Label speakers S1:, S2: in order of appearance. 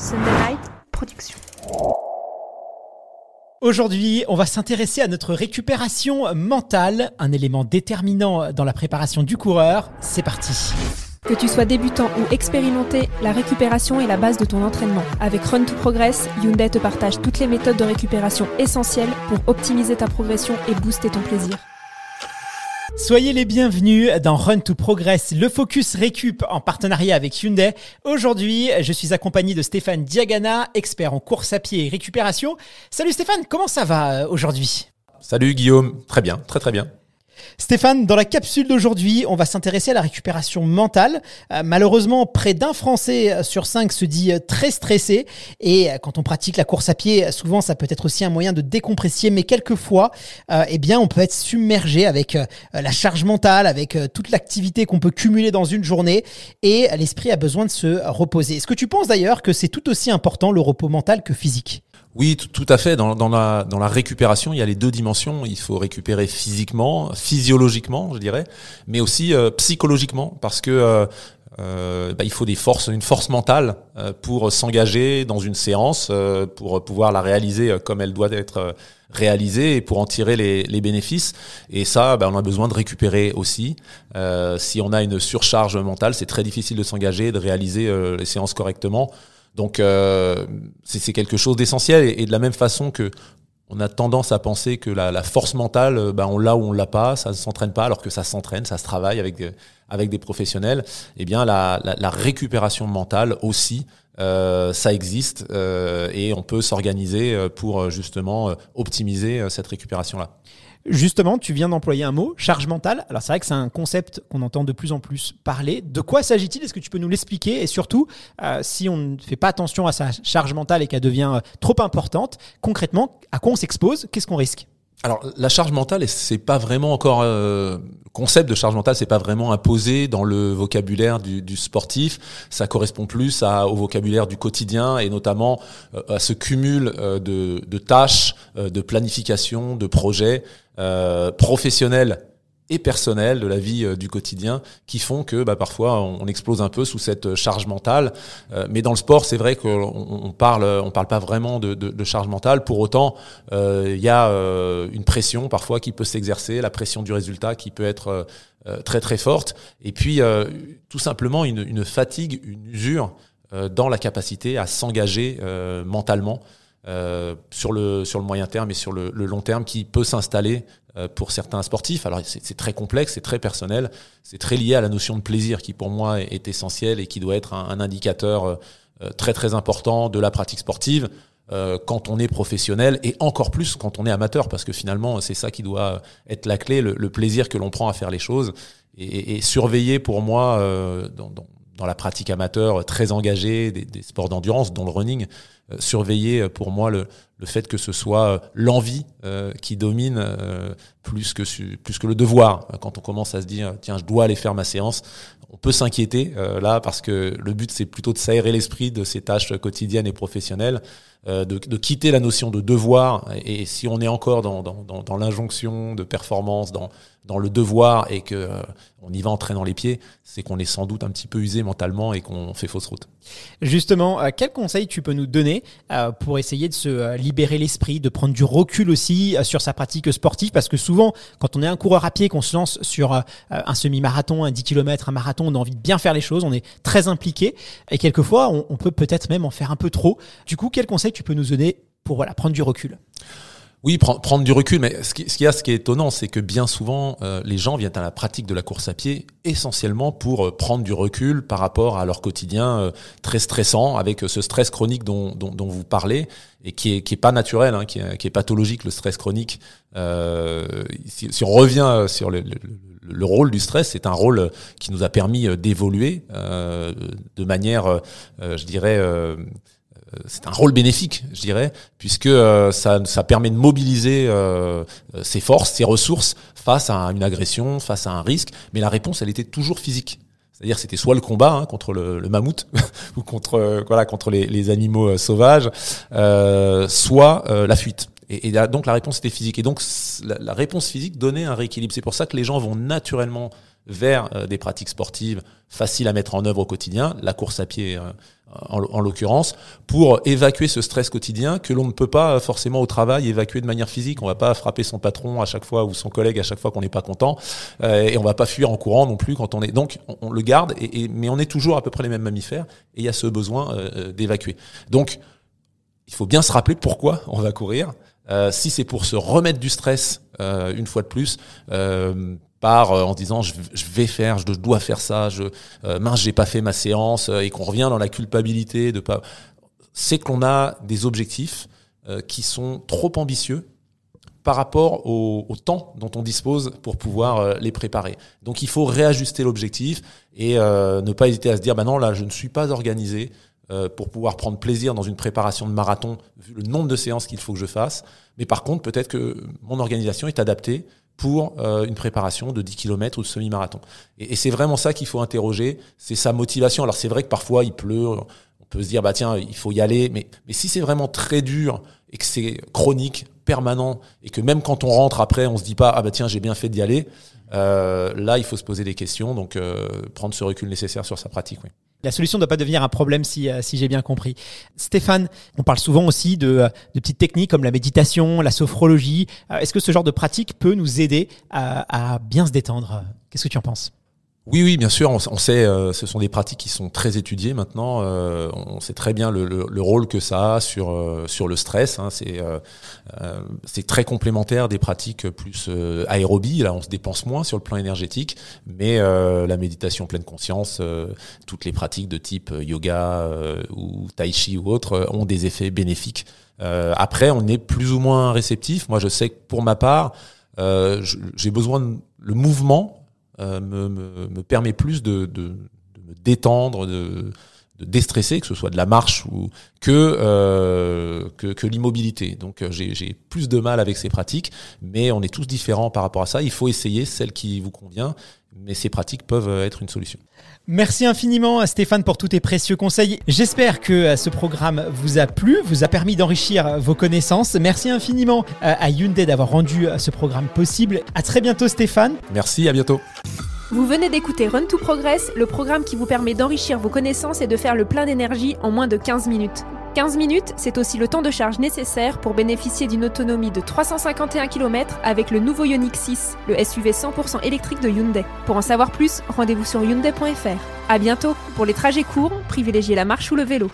S1: Sunday Night Production. Aujourd'hui, on va s'intéresser à notre récupération mentale, un élément déterminant dans la préparation du coureur. C'est parti que tu sois débutant ou expérimenté, la récupération est la base de ton entraînement. Avec Run to Progress, Hyundai te partage toutes les méthodes de récupération essentielles pour optimiser ta progression et booster ton plaisir. Soyez les bienvenus dans Run to Progress, le focus récup en partenariat avec Hyundai. Aujourd'hui, je suis accompagné de Stéphane Diagana, expert en course à pied et récupération. Salut Stéphane, comment ça va euh, aujourd'hui
S2: Salut Guillaume, très bien, très très bien.
S1: Stéphane, dans la capsule d'aujourd'hui, on va s'intéresser à la récupération mentale. Euh, malheureusement, près d'un Français euh, sur cinq se dit euh, très stressé. Et quand on pratique la course à pied, souvent, ça peut être aussi un moyen de décompresser. Mais quelquefois, eh bien, on peut être submergé avec la charge mentale, avec toute l'activité qu'on peut cumuler dans une journée. Et l'esprit a besoin de se reposer. Est-ce que tu penses d'ailleurs que c'est tout aussi important le repos mental que physique
S2: oui, tout à fait. Dans, la, récupération, il y a les deux dimensions. Il faut récupérer physiquement, physiologiquement, je dirais, mais aussi euh, psychologiquement, parce que euh, euh, bah, il faut des forces, une force mentale pour s'engager dans une séance, pour pouvoir la réaliser comme elle doit être réalisée et pour en tirer les, bénéfices. Et ça, bah, on a besoin de récupérer aussi. si on a une surcharge mentale, c'est très difficile de s'engager, de réaliser les séances correctement. Donc euh, c'est quelque chose d'essentiel et, de la même façon que on a tendance à penser que la, force mentale, euh, ben on l'a ou on l'a pas, ça ne s'entraîne pas, alors que ça s'entraîne, ça se travaille avec euh, avec des professionnels. Eh bien la, récupération mentale aussi, ça existe et on peut s'organiser pour justement optimiser cette récupération là.
S1: Justement, tu viens d'employer un mot, charge mentale. Alors c'est vrai que c'est un concept qu'on entend de plus en plus parler. De quoi s'agit-il Est-ce que tu peux nous l'expliquer Et surtout, euh, si on ne fait pas attention à sa charge mentale et qu'elle devient euh, trop importante, concrètement, à quoi on s'expose Qu'est-ce qu'on risque
S2: alors la charge mentale, c'est pas vraiment encore euh, concept de charge mentale, c'est pas vraiment imposé dans le vocabulaire du, sportif. Ça correspond plus à, au vocabulaire du quotidien et notamment à ce cumul de, tâches, de planification, de projets euh, professionnelles et personnelles de la vie euh, du quotidien qui font que bah, parfois on, explose un peu sous cette euh, charge mentale. mais dans le sport, c'est vrai qu'on on parle, on parle pas vraiment de, charge mentale. Pour autant, il y a une pression parfois qui peut s'exercer, la pression du résultat qui peut être très très forte. Et puis tout simplement une, fatigue, une usure dans la capacité à s'engager mentalement. Euh, sur, le, sur le moyen terme et sur le, le long terme qui peut s'installer euh, pour certains sportifs. Alors c'est très complexe, c'est très personnel, c'est très lié à la notion de plaisir qui pour moi est, essentielle et qui doit être un, indicateur euh, très très important de la pratique sportive quand on est professionnel et encore plus quand on est amateur parce que finalement c'est ça qui doit être la clé, le, plaisir que l'on prend à faire les choses et, et surveiller pour moi dans, dans dans la pratique amateur très engagée des, des sports d'endurance, dont le running, euh, surveiller euh, pour moi le, le, fait que ce soit euh, l'envie qui domine plus, que plus que le devoir. Quand on commence à se dire, tiens, je dois aller faire ma séance, on peut s'inquiéter là parce que le but, c'est plutôt de s'aérer l'esprit de ces tâches quotidiennes et professionnelles, de, de, quitter la notion de devoir. Et, si on est encore dans, dans, dans, l'injonction de performance, dans, dans le devoir et que on y va en traînant les pieds, c'est qu'on est sans doute un petit peu usé mentalement et qu'on fait fausse route.
S1: Justement, quel conseil tu peux nous donner euh, pour essayer de se euh, libérer l'esprit, de prendre du recul aussi euh, sur sa pratique sportive parce que souvent quand on est un coureur à pied qu'on se lance sur un semi-marathon, un 10 km, un marathon, on a envie de bien faire les choses, on est très impliqué et quelquefois on, peut peut-être même en faire un peu trop. Du coup, quel conseil tu peux nous donner pour voilà, prendre du recul
S2: oui, prendre, du recul, mais ce qu'il ce qui est étonnant, c'est que bien souvent, euh, les gens viennent à la pratique de la course à pied essentiellement pour euh, prendre du recul par rapport à leur quotidien euh, très stressant, avec ce stress chronique dont, vous parlez, et qui est, qui pas naturel, hein, qui, est, pathologique, le stress chronique. Si, on revient sur le, le rôle du stress, c'est un rôle qui nous a permis d'évoluer de manière, je dirais euh, c'est un rôle bénéfique, je dirais, puisque euh, ça, permet de mobiliser euh, ses forces, ses ressources face à une agression, face à un risque. Mais la réponse, elle était toujours physique. C'est-à-dire c'était soit le combat hein, contre le, mammouth ou contre voilà contre les, animaux sauvages, soit la fuite. Et, donc la réponse était physique. Et donc la, la, réponse physique donnait un rééquilibre. C'est pour ça que les gens vont naturellement vers des pratiques sportives faciles à mettre en œuvre au quotidien, la course à pied en, l'occurrence, pour évacuer ce stress quotidien que l'on ne peut pas forcément au travail évacuer de manière physique. On ne va pas frapper son patron à chaque fois ou son collègue à chaque fois qu'on n'est pas content, euh, et on va pas fuir en courant non plus quand on est. Donc on, le garde, et, mais on est toujours à peu près les mêmes mammifères, et il y a ce besoin euh, euh, d'évacuer. Donc il faut bien se rappeler pourquoi on va courir. si c'est pour se remettre du stress une fois de plus par euh, en disant je, vais faire, je dois faire ça, je euh, j'ai pas fait ma séance euh, et qu'on revient dans la culpabilité de pas. C'est qu'on a des objectifs euh, qui sont trop ambitieux par rapport au, temps dont on dispose pour pouvoir les préparer. Donc il faut réajuster l'objectif et ne pas hésiter à se dire bah non là je ne suis pas organisé pour pouvoir prendre plaisir dans une préparation de marathon vu le nombre de séances qu'il faut que je fasse. Mais par contre peut-être que mon organisation est adaptée pour euh, une préparation de 10 km ou de semi-marathon. Et, c'est vraiment ça qu'il faut interroger, c'est sa motivation. Alors c'est vrai que parfois il pleut, on peut se dire bah tiens, il faut y aller, mais, mais si c'est vraiment très dur et que c'est chronique, permanent, et que même quand on rentre après, on se dit pas ah bah tiens, j'ai bien fait d'y aller, euh, là il faut se poser des questions, donc euh, prendre ce recul nécessaire sur sa pratique. Oui.
S1: La solution ne doit pas devenir un problème si, euh, si j'ai bien compris. Stéphane, on parle souvent aussi de, euh, de petites techniques comme la méditation, la sophrologie. Euh, est-ce que ce genre de pratique peut nous aider à, à bien se détendre Qu'est-ce que tu en penses
S2: oui, oui, bien sûr, on, sait, euh, ce sont des pratiques qui sont très étudiées maintenant. Euh, on sait très bien le, rôle que ça a sur, euh, sur le stress. Hein, c'est très complémentaire des pratiques plus aérobies. Là, on se dépense moins sur le plan énergétique, mais la méditation pleine conscience, toutes les pratiques de type yoga ou tai chi ou autres ont des effets bénéfiques. après, on est plus ou moins réceptif. Moi, je sais que pour ma part, j'ai besoin de le mouvement euh, me, me, me, permet plus de, de, de me détendre, de, de déstresser, que ce soit de la marche ou que euh, l'immobilité. Donc euh, j'ai plus de mal avec ces pratiques, mais on est tous différents par rapport à ça. Il faut essayer celle qui vous convient, mais ces pratiques peuvent être une solution.
S1: Merci infiniment à Stéphane pour tous tes précieux conseils. J'espère que euh, ce programme vous a plu, vous a permis d'enrichir vos connaissances. Merci infiniment à Hyundai d'avoir rendu ce programme possible. À très bientôt Stéphane. Merci, à bientôt. Vous venez d'écouter Run to Progress, le programme qui vous permet d'enrichir vos connaissances et de faire le plein d'énergie en moins de 15 minutes. 15 minutes, c'est aussi le temps de charge nécessaire pour bénéficier d'une autonomie de 351 km avec le nouveau Ioniq 6, le SUV 100% électrique de Hyundai. Pour en savoir plus, rendez-vous sur hyundai.fr. À bientôt. Pour les trajets courts, privilégiez la marche ou le vélo.